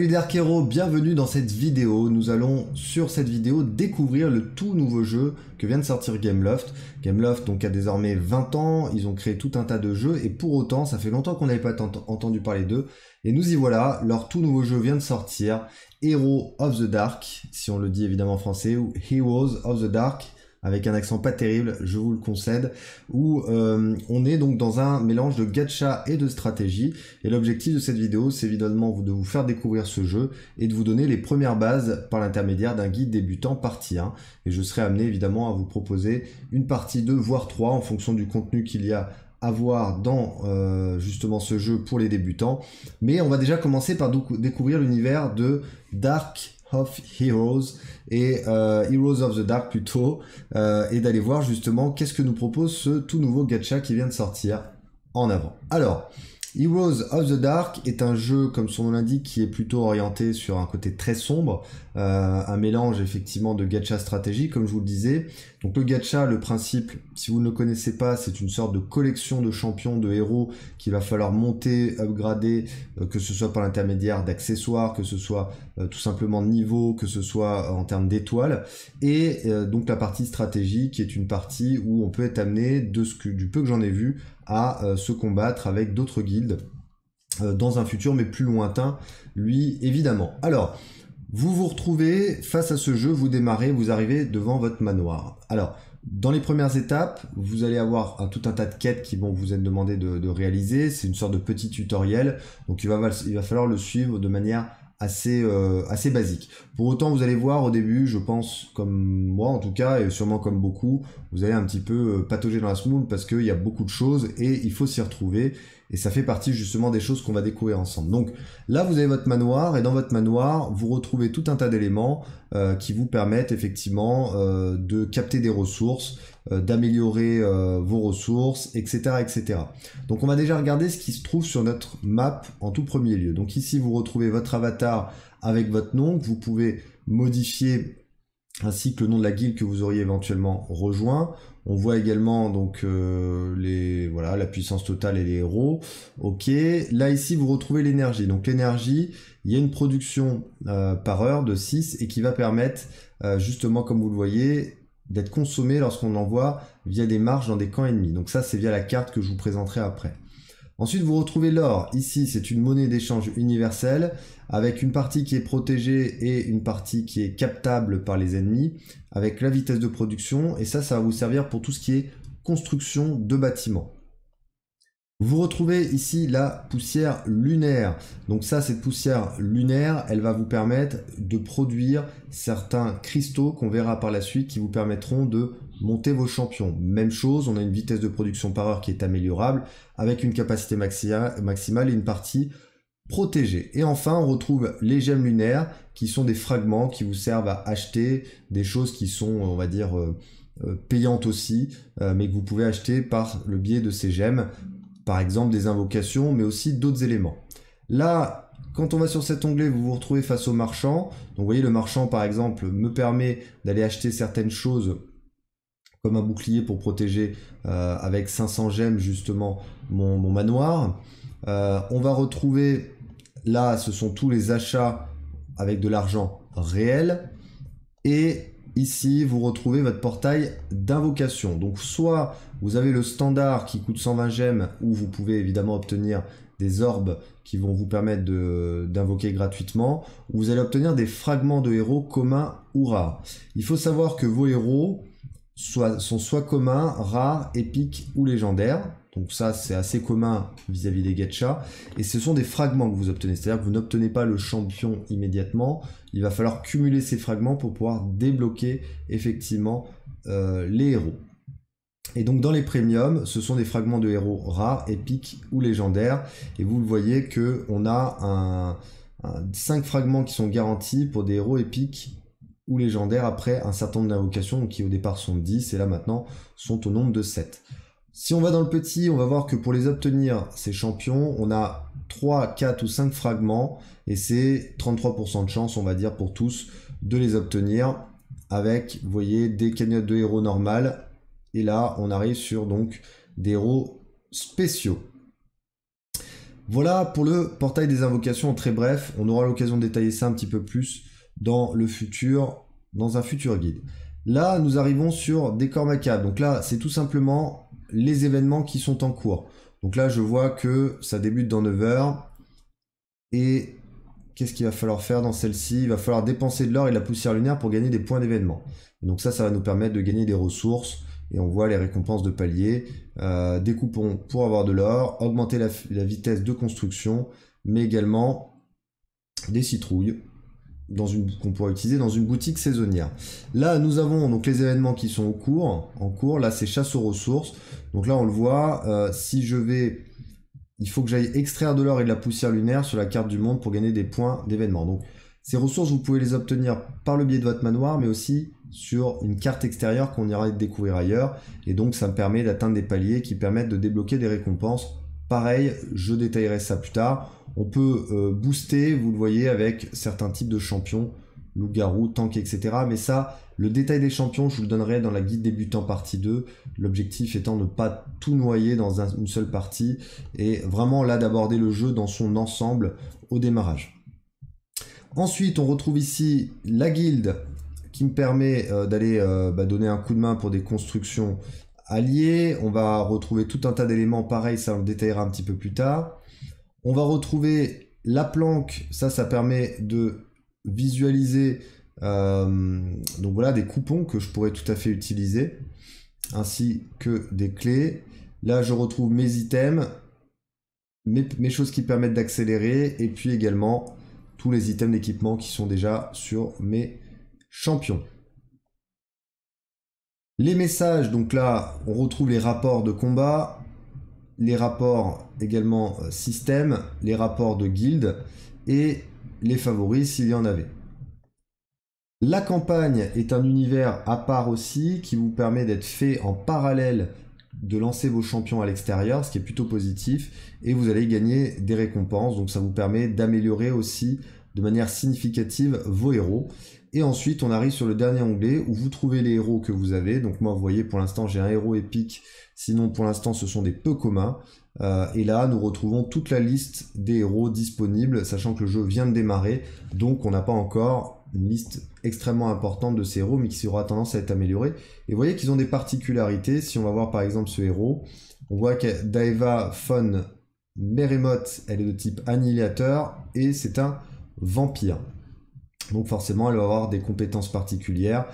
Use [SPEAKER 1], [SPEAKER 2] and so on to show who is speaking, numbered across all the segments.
[SPEAKER 1] Salut Hero, bienvenue dans cette vidéo. Nous allons sur cette vidéo découvrir le tout nouveau jeu que vient de sortir Gameloft. Gameloft donc a désormais 20 ans, ils ont créé tout un tas de jeux et pour autant ça fait longtemps qu'on n'avait pas entendu parler d'eux. Et nous y voilà, leur tout nouveau jeu vient de sortir, Hero of the Dark, si on le dit évidemment en français, ou Heroes of the Dark avec un accent pas terrible, je vous le concède, où euh, on est donc dans un mélange de gacha et de stratégie, et l'objectif de cette vidéo c'est évidemment de vous faire découvrir ce jeu et de vous donner les premières bases par l'intermédiaire d'un guide débutant partie 1, et je serai amené évidemment à vous proposer une partie 2 voire 3 en fonction du contenu qu'il y a à voir dans euh, justement ce jeu pour les débutants. Mais on va déjà commencer par découvrir l'univers de Dark of Heroes et euh, Heroes of the Dark plutôt, euh, et d'aller voir justement qu'est-ce que nous propose ce tout nouveau gacha qui vient de sortir en avant. Alors, Heroes of the Dark est un jeu, comme son nom l'indique, qui est plutôt orienté sur un côté très sombre, euh, un mélange effectivement de gacha stratégie, comme je vous le disais, donc le gacha, le principe, si vous ne le connaissez pas, c'est une sorte de collection de champions, de héros qu'il va falloir monter, upgrader, euh, que ce soit par l'intermédiaire d'accessoires, que ce soit euh, tout simplement de niveau, que ce soit euh, en termes d'étoiles. Et donc la partie stratégie qui est une partie où on peut être amené, de ce que, du peu que j'en ai vu, à se combattre avec d'autres guildes dans un futur mais plus lointain, lui évidemment. Alors, vous vous retrouvez face à ce jeu, vous démarrez, vous arrivez devant votre manoir. Alors, dans les premières étapes, vous allez avoir un, tout un tas de quêtes qui vont vous être demandées de, réaliser. C'est une sorte de petit tutoriel, donc il va, il va falloir le suivre de manière assez, euh, assez basique. Pour autant, vous allez voir au début, je pense, comme moi en tout cas, et sûrement comme beaucoup, vous allez un petit peu euh, patauger dans la semoule parce qu'il y a beaucoup de choses et il faut s'y retrouver. Et ça fait partie justement des choses qu'on va découvrir ensemble. Donc là, vous avez votre manoir, et dans votre manoir, vous retrouvez tout un tas d'éléments euh, qui vous permettent effectivement euh, de capter des ressources, euh, d'améliorer vos ressources, etc., etc. Donc on va déjà regarder ce qui se trouve sur notre map en tout premier lieu. Donc ici, vous retrouvez votre avatar avec votre nom que vous pouvez modifier ainsi que le nom de la guilde que vous auriez éventuellement rejoint. On voit également donc euh, les voilà la puissance totale et les héros. Ok. Là ici vous retrouvez l'énergie. Donc l'énergie, il y a une production euh, par heure de 6 et qui va permettre euh, justement comme vous le voyez d'être consommée lorsqu'on envoie via des marges dans des camps ennemis. Donc ça c'est via la carte que je vous présenterai après. Ensuite, vous retrouvez l'or. Ici, c'est une monnaie d'échange universelle avec une partie qui est protégée et une partie qui est captable par les ennemis avec la vitesse de production. Et ça, ça va vous servir pour tout ce qui est construction de bâtiments. Vous retrouvez ici la poussière lunaire. Donc ça, cette poussière lunaire, elle va vous permettre de produire certains cristaux qu'on verra par la suite qui vous permettront de Montez vos champions. Même chose, on a une vitesse de production par heure qui est améliorable avec une capacité maximale et une partie protégée. Et enfin, on retrouve les gemmes lunaires qui sont des fragments qui vous servent à acheter des choses qui sont, on va dire, euh, euh, payantes aussi, euh, mais que vous pouvez acheter par le biais de ces gemmes. Par exemple, des invocations, mais aussi d'autres éléments. Là, quand on va sur cet onglet, vous vous retrouvez face au marchand. Donc vous voyez, le marchand, par exemple, me permet d'aller acheter certaines choses comme un bouclier pour protéger euh, avec 500 gemmes justement mon, manoir. Euh, on va retrouver, là ce sont tous les achats avec de l'argent réel. Et ici, vous retrouvez votre portail d'invocation. Donc soit vous avez le standard qui coûte 120 gemmes, ou vous pouvez évidemment obtenir des orbes qui vont vous permettre d'invoquer gratuitement, ou vous allez obtenir des fragments de héros communs ou rares. Il faut savoir que vos héros, sont soit communs, rares, épiques ou légendaires. Donc ça, c'est assez commun vis-à-vis des Gatchas. Et ce sont des fragments que vous obtenez. C'est-à-dire que vous n'obtenez pas le champion immédiatement. Il va falloir cumuler ces fragments pour pouvoir débloquer effectivement euh, les héros. Et donc dans les premiums, ce sont des fragments de héros rares, épiques ou légendaires. Et vous le voyez que on a 5 fragments qui sont garantis pour des héros épiques ou légendaires après un certain nombre d'invocations qui au départ sont 10 et là maintenant sont au nombre de 7. Si on va dans le petit, on va voir que pour les obtenir, ces champions, on a 3, 4 ou 5 fragments et c'est 33% de chance, on va dire, pour tous de les obtenir avec, vous voyez, des cagnottes de héros normales et là, on arrive sur donc des héros spéciaux. Voilà pour le portail des invocations très bref. On aura l'occasion de détailler ça un petit peu plus dans le futur, dans un futur guide. Là, nous arrivons sur décor macabre. Donc là, c'est tout simplement les événements qui sont en cours. Donc là, je vois que ça débute dans 9 heures. Et qu'est-ce qu'il va falloir faire dans celle-ci Il va falloir dépenser de l'or et de la poussière lunaire pour gagner des points d'événement. Donc ça, ça va nous permettre de gagner des ressources. Et on voit les récompenses de palier. Euh, des coupons pour avoir de l'or, augmenter la vitesse de construction, mais également des citrouilles dans une qu'on pourra utiliser dans une boutique saisonnière. Là, nous avons donc les événements qui sont au cours, en cours. Là, c'est chasse aux ressources. Donc là, on le voit. Euh, si je vais, il faut que j'aille extraire de l'or et de la poussière lunaire sur la carte du monde pour gagner des points d'événements. Donc ces ressources, vous pouvez les obtenir par le biais de votre manoir, mais aussi sur une carte extérieure qu'on ira découvrir ailleurs. Et donc, ça me permet d'atteindre des paliers qui permettent de débloquer des récompenses. Pareil, je détaillerai ça plus tard. On peut euh, booster, vous le voyez, avec certains types de champions, loup-garou, tank, etc. Mais ça, le détail des champions, je vous le donnerai dans la guide débutant partie 2. L'objectif étant de ne pas tout noyer dans une seule partie et vraiment là d'aborder le jeu dans son ensemble au démarrage. Ensuite, on retrouve ici la guilde qui me permet euh, d'aller euh, bah, donner un coup de main pour des constructions alliées. On va retrouver tout un tas d'éléments pareils, ça on le détaillera un petit peu plus tard. On va retrouver la planque, ça, ça permet de visualiser euh, donc voilà des coupons que je pourrais tout à fait utiliser, ainsi que des clés. Là, je retrouve mes items, mes choses qui permettent d'accélérer, et puis également tous les items d'équipement qui sont déjà sur mes champions. Les messages, donc là, on retrouve les rapports de combat, les rapports également euh, système, les rapports de guildes et les favoris s'il y en avait. La campagne est un univers à part aussi qui vous permet d'être fait en parallèle de lancer vos champions à l'extérieur, ce qui est plutôt positif, et vous allez gagner des récompenses, donc ça vous permet d'améliorer aussi de manière significative vos héros. Et ensuite, on arrive sur le dernier onglet où vous trouvez les héros que vous avez. Donc moi, vous voyez, pour l'instant, j'ai un héros épique. Sinon, pour l'instant, ce sont des peu communs. Euh, et là, nous retrouvons toute la liste des héros disponibles, sachant que le jeu vient de démarrer. Donc, on n'a pas encore une liste extrêmement importante de ces héros, mais qui aura tendance à être améliorée. Et vous voyez qu'ils ont des particularités. Si on va voir, par exemple, ce héros, on voit que Daeva Fon Meremot, elle est de type annihilateur, et c'est un vampire. Donc forcément, elle va avoir des compétences particulières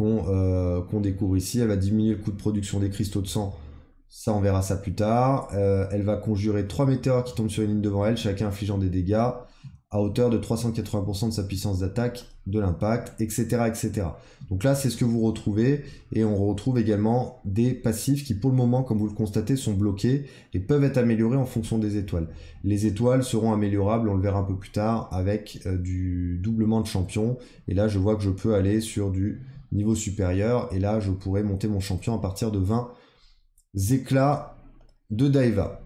[SPEAKER 1] euh, qu'on découvre ici. Elle va diminuer le coût de production des cristaux de sang. Ça, on verra ça plus tard. Euh, elle va conjurer trois météores qui tombent sur une ligne devant elle, chacun infligeant des dégâts à hauteur de 380% de sa puissance d'attaque, de l'impact, etc., etc. Donc là, c'est ce que vous retrouvez, et on retrouve également des passifs qui, pour le moment, comme vous le constatez, sont bloqués et peuvent être améliorés en fonction des étoiles. Les étoiles seront améliorables, on le verra un peu plus tard, avec euh, du doublement de champion, et là, je vois que je peux aller sur du niveau supérieur, et là, je pourrais monter mon champion à partir de 20 éclats de Daiva.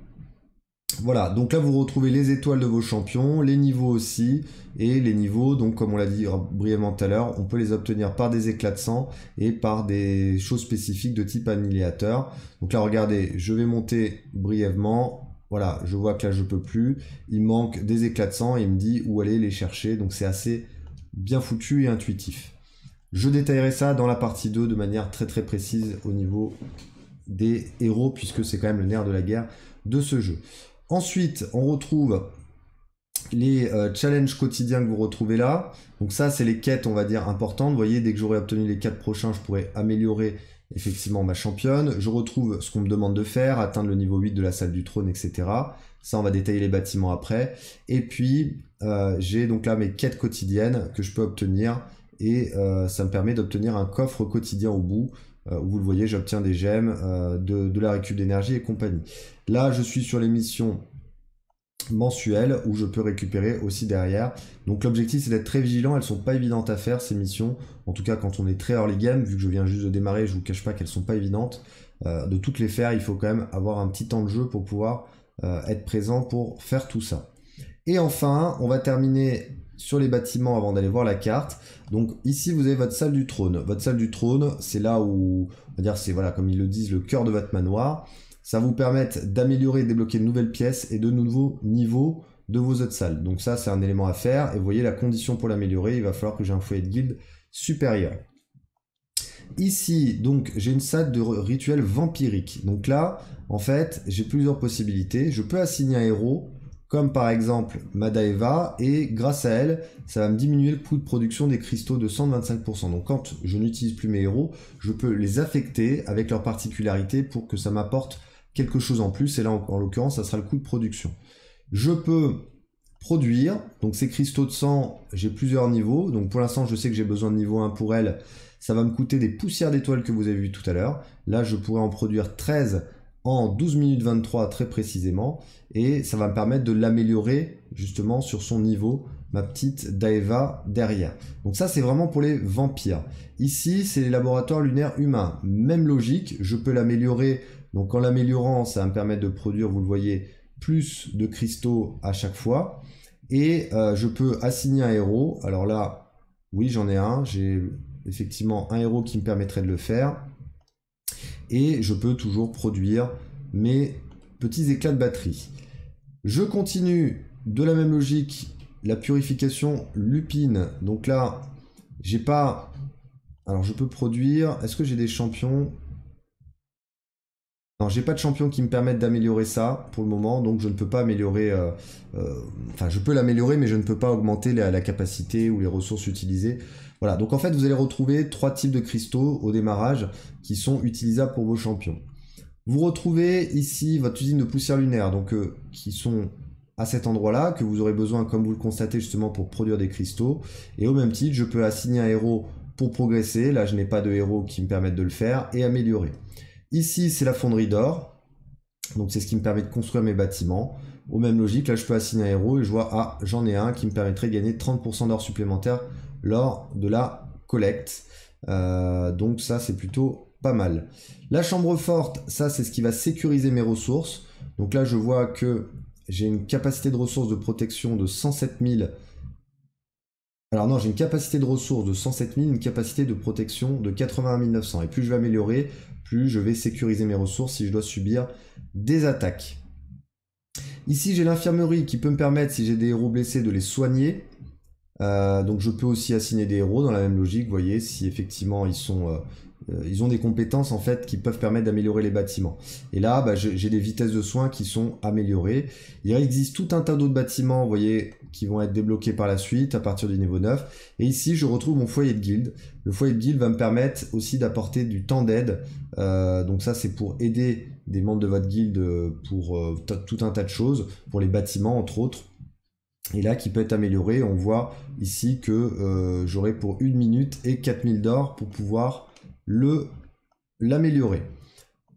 [SPEAKER 1] Voilà, donc là vous retrouvez les étoiles de vos champions, les niveaux aussi, et les niveaux, donc comme on l'a dit brièvement tout à l'heure, on peut les obtenir par des éclats de sang et par des choses spécifiques de type annihilateur. Donc là regardez, je vais monter brièvement, voilà, je vois que là je peux plus, il manque des éclats de sang et il me dit où aller les chercher, donc c'est assez bien foutu et intuitif. Je détaillerai ça dans la partie 2 de manière très très précise au niveau des héros, puisque c'est quand même le nerf de la guerre de ce jeu. Ensuite, on retrouve les euh, challenges quotidiens que vous retrouvez là. Donc ça, c'est les quêtes, on va dire, importantes. Vous voyez, dès que j'aurai obtenu les 4 prochains, je pourrai améliorer effectivement ma championne. Je retrouve ce qu'on me demande de faire, atteindre le niveau 8 de la salle du trône, etc. Ça, on va détailler les bâtiments après. Et puis, euh, j'ai donc là mes quêtes quotidiennes que je peux obtenir. Et euh, ça me permet d'obtenir un coffre quotidien au bout. Euh, vous le voyez, j'obtiens des gemmes, euh, de, la récup d'énergie et compagnie. Là, je suis sur les missions mensuelles où je peux récupérer aussi derrière. Donc l'objectif c'est d'être très vigilant, elles sont pas évidentes à faire ces missions, en tout cas quand on est très early game, vu que je viens juste de démarrer, je vous cache pas qu'elles sont pas évidentes. Euh, de toutes les faire, il faut quand même avoir un petit temps de jeu pour pouvoir être présent pour faire tout ça. Et enfin, on va terminer sur les bâtiments avant d'aller voir la carte. Donc ici vous avez votre salle du trône. Votre salle du trône, c'est là où, on va dire, c'est voilà, comme ils le disent, le cœur de votre manoir. Ça vous permet d'améliorer débloquer de nouvelles pièces et de nouveaux niveaux de vos autres salles. Donc ça, c'est un élément à faire. Et vous voyez la condition pour l'améliorer, il va falloir que j'ai un foyer de guild supérieur. Ici, donc, j'ai une salle de rituel vampirique. Donc là, en fait, j'ai plusieurs possibilités. Je peux assigner un héros comme par exemple Madaeva, et grâce à elle, ça va me diminuer le coût de production des cristaux de 125%. Donc quand je n'utilise plus mes héros, je peux les affecter avec leurs particularités pour que ça m'apporte quelque chose en plus, et là en, l'occurrence, ça sera le coût de production. Je peux produire, donc ces cristaux de sang, j'ai plusieurs niveaux, donc pour l'instant je sais que j'ai besoin de niveau 1 pour elle, ça va me coûter des poussières d'étoiles que vous avez vu tout à l'heure, là je pourrais en produire 13 en 12 minutes 23 très précisément et ça va me permettre de l'améliorer justement sur son niveau ma petite Daeva derrière. Donc ça c'est vraiment pour les vampires. Ici c'est les laboratoires lunaires humains. Même logique, je peux l'améliorer. Donc en l'améliorant ça me permettre de produire, vous le voyez, plus de cristaux à chaque fois. Et euh, je peux assigner un héros. Alors là, oui j'en ai un. J'ai effectivement un héros qui me permettrait de le faire et je peux toujours produire mes petits éclats de batterie. Je continue de la même logique la purification lupine. Donc là, j'ai pas... Alors je peux produire... Est-ce que j'ai des champions non, j'ai pas de champions qui me permettent d'améliorer ça pour le moment, donc je ne peux pas améliorer. Euh, euh, enfin, je peux l'améliorer, mais je ne peux pas augmenter la capacité ou les ressources utilisées donc en fait, vous allez retrouver trois types de cristaux au démarrage qui sont utilisables pour vos champions. Vous retrouvez ici votre usine de poussière lunaire, donc euh, qui sont à cet endroit-là, que vous aurez besoin, comme vous le constatez justement, pour produire des cristaux. Et au même titre, je peux assigner un héros pour progresser. Là, je n'ai pas de héros qui me permettent de le faire et améliorer. Ici, c'est la fonderie d'or. Donc c'est ce qui me permet de construire mes bâtiments. Au même logique, là, je peux assigner un héros et je vois, ah, j'en ai un qui me permettrait de gagner 30% d'or supplémentaire lors de la collecte. Euh, donc ça, c'est plutôt pas mal. La chambre forte, ça, c'est ce qui va sécuriser mes ressources. Donc là, je vois que j'ai une capacité de ressources de protection de 107 000. Alors non, j'ai une capacité de ressources de 107 000, une capacité de protection de 81 900. Et plus je vais améliorer, plus je vais sécuriser mes ressources si je dois subir des attaques. Ici, j'ai l'infirmerie qui peut me permettre, si j'ai des héros blessés, de les soigner. Euh, donc je peux aussi assigner des héros dans la même logique, vous voyez, si effectivement ils sont... Euh, euh, ils ont des compétences en fait qui peuvent permettre d'améliorer les bâtiments. Et là, bah, j'ai des vitesses de soins qui sont améliorées. Il existe tout un tas d'autres bâtiments, vous voyez, qui vont être débloqués par la suite à partir du niveau 9. Et ici, je retrouve mon foyer de guilde. Le foyer de guilde va me permettre aussi d'apporter du temps d'aide. donc ça, c'est pour aider des membres de votre guilde pour tout un tas de choses, pour les bâtiments entre autres et là qui peut être amélioré. On voit ici que euh, j'aurai pour une minute et 4000 d'or pour pouvoir le l'améliorer.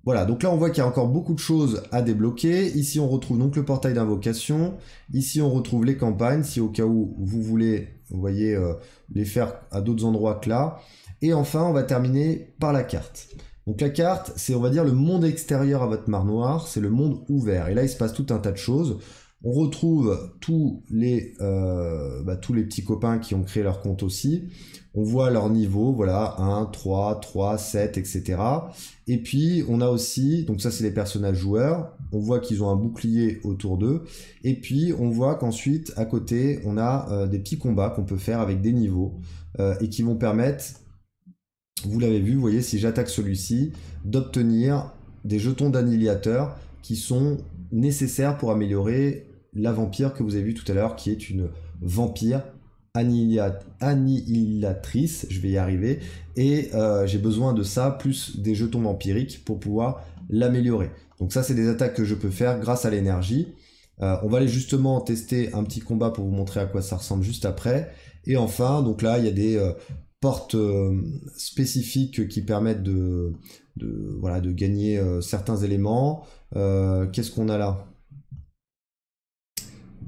[SPEAKER 1] Voilà, donc là on voit qu'il y a encore beaucoup de choses à débloquer. Ici on retrouve donc le portail d'invocation. Ici on retrouve les campagnes, si au cas où vous voulez, vous voyez, euh, les faire à d'autres endroits que là. Et enfin on va terminer par la carte. Donc la carte, c'est on va dire le monde extérieur à votre mare noire, c'est le monde ouvert. Et là il se passe tout un tas de choses. On retrouve tous les, euh, bah, tous les petits copains qui ont créé leur compte aussi. On voit leur niveau, voilà, 1, 3, 3, 7, etc. Et puis on a aussi, donc ça c'est les personnages joueurs, on voit qu'ils ont un bouclier autour d'eux. Et puis on voit qu'ensuite à côté on a euh, des petits combats qu'on peut faire avec des niveaux euh, et qui vont permettre, vous l'avez vu, vous voyez, si j'attaque celui-ci, d'obtenir des jetons d'annihilateur qui sont nécessaires pour améliorer la vampire que vous avez vue tout à l'heure, qui est une vampire annihilatrice, je vais y arriver, et euh, j'ai besoin de ça, plus des jetons vampiriques pour pouvoir l'améliorer. Donc ça, c'est des attaques que je peux faire grâce à l'énergie. Euh, on va aller justement tester un petit combat pour vous montrer à quoi ça ressemble juste après. Et enfin, donc là, il y a des euh, portes spécifiques qui permettent de, de, voilà, de gagner certains éléments. Qu'est-ce qu'on a là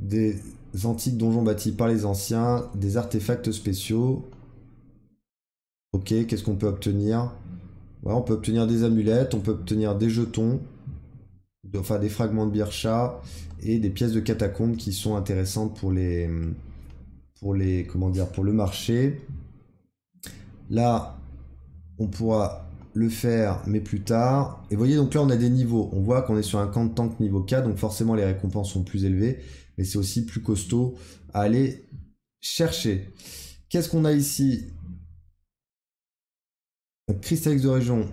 [SPEAKER 1] des antiques donjons bâtis par les anciens, des artefacts spéciaux. Ok, qu'est-ce qu'on peut obtenir On peut obtenir des amulettes, on peut obtenir des jetons, enfin des fragments de bircha et des pièces de catacombes qui sont intéressantes pour les, pour les comment dire, pour le marché. Là, on pourra le faire, mais plus tard. Et voyez, donc là, on a des niveaux. On voit qu'on est sur un camp de tank niveau 4, donc forcément, les récompenses sont plus élevées c'est aussi plus costaud à aller chercher. Qu'est-ce qu'on a ici X de région.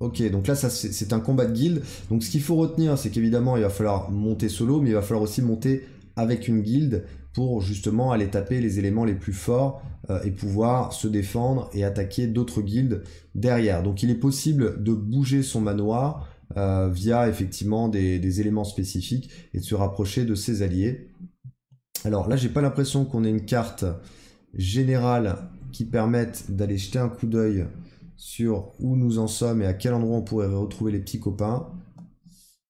[SPEAKER 1] Ok, donc là, c'est un combat de guilde. Donc ce qu'il faut retenir, c'est qu'évidemment, il va falloir monter solo, mais il va falloir aussi monter avec une guilde pour justement aller taper les éléments les plus forts euh, et pouvoir se défendre et attaquer d'autres guildes derrière. Donc il est possible de bouger son manoir euh, via effectivement des, éléments spécifiques et de se rapprocher de ses alliés. Alors là, j'ai pas l'impression qu'on ait une carte générale qui permette d'aller jeter un coup d'œil sur où nous en sommes et à quel endroit on pourrait retrouver les petits copains.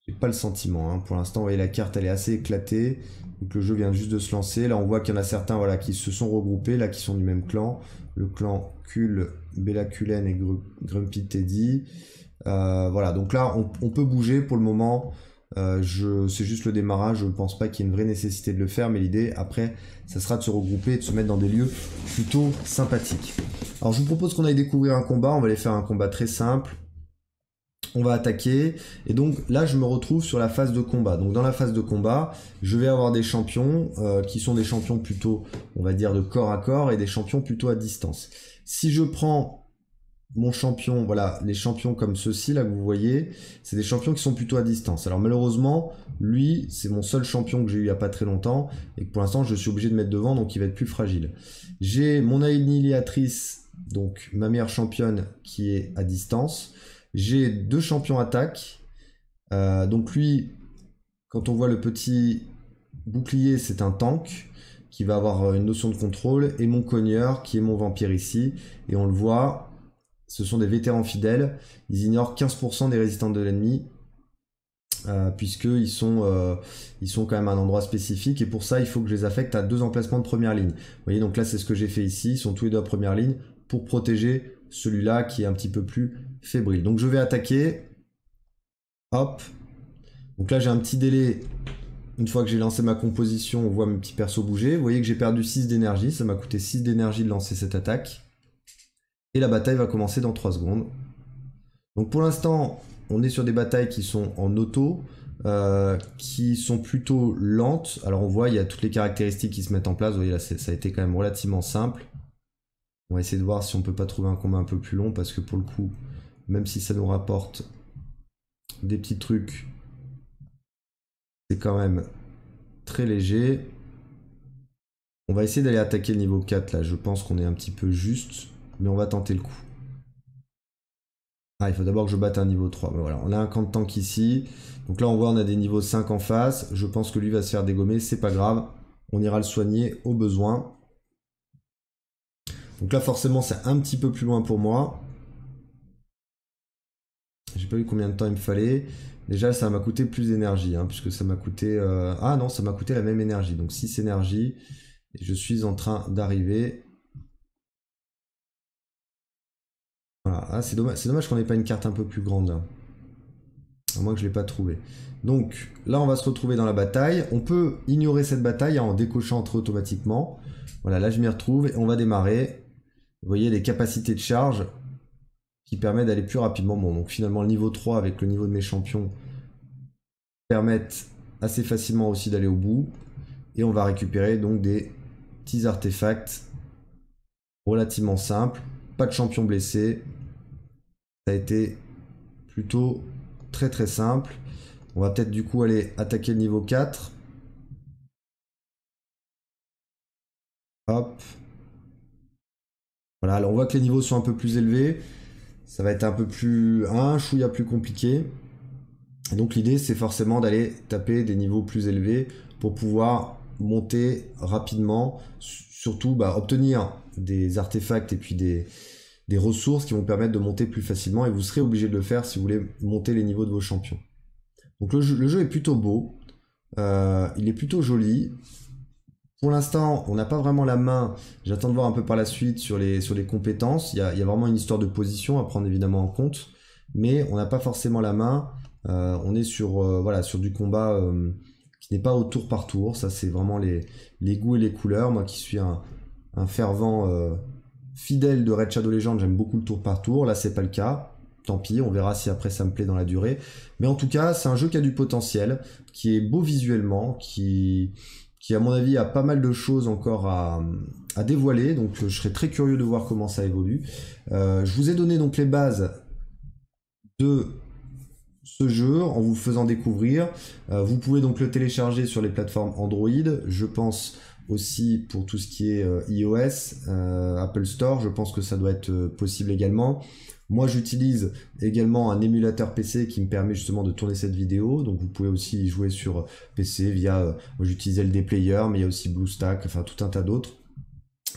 [SPEAKER 1] J'ai pas le sentiment. Hein. Pour l'instant, vous voyez, la carte, elle est assez éclatée. Donc le jeu vient juste de se lancer. Là, on voit qu'il y en a certains voilà, qui se sont regroupés, là, qui sont du même clan. Le clan Kul, Bellaculen et Grumpy Teddy. Euh, voilà, donc là, on, peut bouger pour le moment. Euh, c'est juste le démarrage, je ne pense pas qu'il y ait une vraie nécessité de le faire, mais l'idée après, ça sera de se regrouper et de se mettre dans des lieux plutôt sympathiques. Alors je vous propose qu'on aille découvrir un combat, on va aller faire un combat très simple. On va attaquer, et donc là je me retrouve sur la phase de combat. Donc dans la phase de combat, je vais avoir des champions euh, qui sont des champions plutôt, on va dire, de corps à corps et des champions plutôt à distance. Si je prends mon champion, voilà, les champions comme ceux-ci, là, que vous voyez, c'est des champions qui sont plutôt à distance. Alors malheureusement, lui, c'est mon seul champion que j'ai eu il n'y a pas très longtemps, et que pour l'instant, je suis obligé de mettre devant, donc il va être plus fragile. J'ai mon annihilatrice, donc ma meilleure championne, qui est à distance. J'ai deux champions attaque. Euh, donc lui, quand on voit le petit bouclier, c'est un tank qui va avoir euh, une notion de contrôle, et mon cogneur, qui est mon vampire ici, et on le voit, ce sont des vétérans fidèles. Ils ignorent 15% des résistants de l'ennemi, euh, puisqu'ils sont, euh, ils sont quand même à un endroit spécifique. Et pour ça, il faut que je les affecte à deux emplacements de première ligne. Vous voyez, donc là, c'est ce que j'ai fait ici. Ils sont tous les deux à première ligne pour protéger celui-là qui est un petit peu plus fébrile. Donc je vais attaquer. Hop. Donc là, j'ai un petit délai. Une fois que j'ai lancé ma composition, on voit mes petits persos bouger. Vous voyez que j'ai perdu 6 d'énergie. Ça m'a coûté 6 d'énergie de lancer cette attaque. Et la bataille va commencer dans 3 secondes. Donc pour l'instant, on est sur des batailles qui sont en auto, euh, qui sont plutôt lentes. Alors on voit, il y a toutes les caractéristiques qui se mettent en place. Vous voyez là, ça a été quand même relativement simple. On va essayer de voir si on peut pas trouver un combat un peu plus long, parce que pour le coup, même si ça nous rapporte des petits trucs, c'est quand même très léger. On va essayer d'aller attaquer le niveau 4 là, je pense qu'on est un petit peu juste mais on va tenter le coup. Ah, il faut d'abord que je batte un niveau 3. voilà, on a un camp de tank ici. Donc là, on voit, on a des niveaux 5 en face. Je pense que lui va se faire dégommer, c'est pas grave. On ira le soigner au besoin. Donc là, forcément, c'est un petit peu plus loin pour moi. J'ai pas vu combien de temps il me fallait. Déjà, ça m'a coûté plus d'énergie, hein, puisque ça m'a coûté... Euh, ah non, ça m'a coûté la même énergie. Donc 6 énergies. Et je suis en train d'arriver. Hein, c'est dommage, qu'on n'ait pas une carte un peu plus grande. Hein. À moins que je ne l'ai pas trouvé. Donc là, on va se retrouver dans la bataille. On peut ignorer cette bataille en décochant entre automatiquement. Voilà, là je m'y retrouve et on va démarrer. Vous voyez les capacités de charge qui permettent d'aller plus rapidement. Bon, donc finalement le niveau 3 avec le niveau de mes champions permettent assez facilement aussi d'aller au bout. Et on va récupérer donc des petits artefacts relativement simples. Pas de champions blessés, a été plutôt très très simple. On va peut-être du coup aller attaquer le niveau 4. Hop. Voilà, alors on voit que les niveaux sont un peu plus élevés. Ça va être un peu plus... un chouïa plus compliqué. donc l'idée c'est forcément d'aller taper des niveaux plus élevés pour pouvoir monter rapidement, surtout bah, obtenir des artefacts et puis des, des ressources qui vont permettre de monter plus facilement et vous serez obligé de le faire si vous voulez monter les niveaux de vos champions. Donc le jeu, est plutôt beau, euh, il est plutôt joli. Pour l'instant, on n'a pas vraiment la main. J'attends de voir un peu par la suite sur les, sur les compétences. Il y, a, vraiment une histoire de position à prendre évidemment en compte, mais on n'a pas forcément la main. Euh, on est sur, euh, voilà, sur du combat qui n'est pas au tour par tour. Ça, c'est vraiment les, goûts et les couleurs. Moi qui suis un, un fervent fidèle de Red Shadow Legend, j'aime beaucoup le tour par tour. Là, c'est pas le cas. Tant pis, on verra si après ça me plaît dans la durée. Mais en tout cas, c'est un jeu qui a du potentiel, qui est beau visuellement, qui, qui à mon avis a pas mal de choses encore à, dévoiler. Donc, je serais très curieux de voir comment ça évolue. Euh, je vous ai donné donc les bases de ce jeu en vous faisant découvrir. Euh, vous pouvez donc le télécharger sur les plateformes Android. Je pense aussi pour tout ce qui est euh, iOS, euh, Apple Store, je pense que ça doit être euh, possible également. Moi, j'utilise également un émulateur PC qui me permet justement de tourner cette vidéo. Donc, vous pouvez aussi y jouer sur PC via. J'utilisais le D-Player, mais il y a aussi BlueStack, enfin tout un tas d'autres.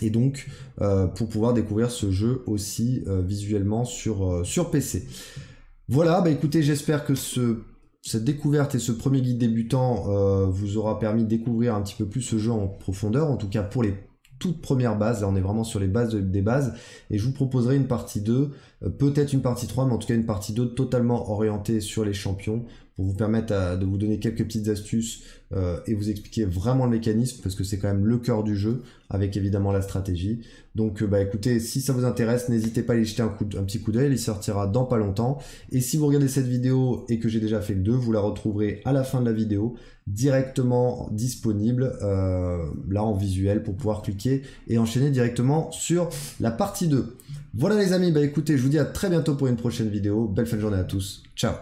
[SPEAKER 1] Et donc, pour pouvoir découvrir ce jeu aussi visuellement sur, sur PC. Voilà, bah écoutez, j'espère que ce cette découverte et ce premier guide débutant euh, vous aura permis de découvrir un petit peu plus ce jeu en profondeur, en tout cas pour les toutes premières bases. Là, on est vraiment sur les bases des bases. Et je vous proposerai une partie 2, euh, peut-être une partie 3, mais en tout cas une partie 2 totalement orientée sur les champions, pour vous permettre de vous donner quelques petites astuces euh, et vous expliquer vraiment le mécanisme parce que c'est quand même le cœur du jeu avec évidemment la stratégie. Donc euh, bah écoutez, si ça vous intéresse, n'hésitez pas à aller jeter un, coup un petit coup d'œil, il sortira dans pas longtemps. Et si vous regardez cette vidéo et que j'ai déjà fait le 2, vous la retrouverez à la fin de la vidéo directement disponible euh, là en visuel pour pouvoir cliquer et enchaîner directement sur la partie 2. Voilà les amis, bah écoutez, je vous dis à très bientôt pour une prochaine vidéo. Belle fin de journée à tous. Ciao